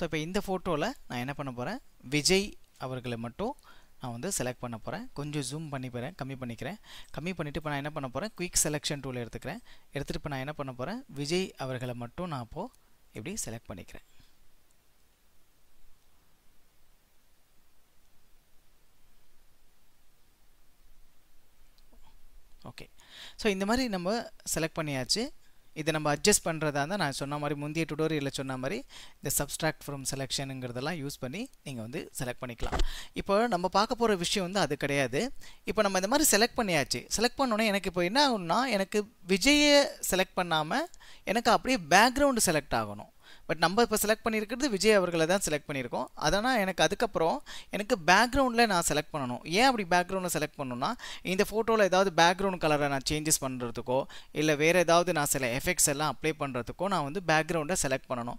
so இப்போ இந்த ஃபோட்டோவில் நான் என்ன பண்ண போகிறேன் விஜய் அவர்களை மட்டும் நான் வந்து செலக்ட் பண்ண போகிறேன் கொஞ்சம் ஜூம் பண்ணிப்பறேன் கம்மி பண்ணிக்கிறேன் கம்மி பண்ணிவிட்டு இப்போ நான் என்ன பண்ண போகிறேன் குயிக் செலெக்ஷன் டூல் எடுத்துக்கிறேன் எடுத்துகிட்டு இப்போ நான் என்ன பண்ண போகிறேன் விஜய் அவர்களை மட்டும் நான் அப்போது இப்படி செலக்ட் பண்ணிக்கிறேன் ஓகே ஸோ இந்த மாதிரி நம்ம செலக்ட் பண்ணியாச்சு இதை நம்ம அட்ஜஸ்ட் பண்ணுறதா இருந்தால் நான் சொன்ன மாதிரி முந்தைய டுடோரியலில் சொன்ன மாதிரி இந்த சப்ஸ்ட்ராக்ட் ஃப்ரம் செலெக்ஷனுங்கிறதெல்லாம் யூஸ் பண்ணி நீங்கள் வந்து செலக்ட் பண்ணிக்கலாம் இப்போ நம்ம பார்க்க போகிற விஷயம் வந்து அது கிடையாது இப்போ நம்ம இந்த மாதிரி செலக்ட் பண்ணியாச்சு செலக்ட் பண்ணோன்னே எனக்கு இப்போ என்ன ஆகுன்னா எனக்கு விஜயை செலக்ட் பண்ணாமல் எனக்கு அப்படியே பேக்ரவுண்டு செலக்ட் ஆகணும் பட் நம்ம இப்போ செலக்ட் பண்ணியிருக்கிறது விஜய் அவர்களை தான் செலக்ட் பண்ணியிருக்கோம் அதனால் எனக்கு அதுக்கப்புறம் எனக்கு பேக்ரவுண்டில் நான் செலக்ட் பண்ணணும் ஏன் அப்படி பேக்ரவுண்டில் செலக்ட் பண்ணணும்னா இந்த ஃபோட்டோவில் ஏதாவது பேக்ரவுண்ட் கலரை நான் சேஞ்சஸ் பண்ணுறதுக்கோ இல்லை வேறு ஏதாவது நான் சில எஃபெக்ட்ஸ் எல்லாம் அப்ளை பண்ணுறதுக்கோ நான் வந்து பேக்ரவுண்டை செலக்ட் பண்ணணும்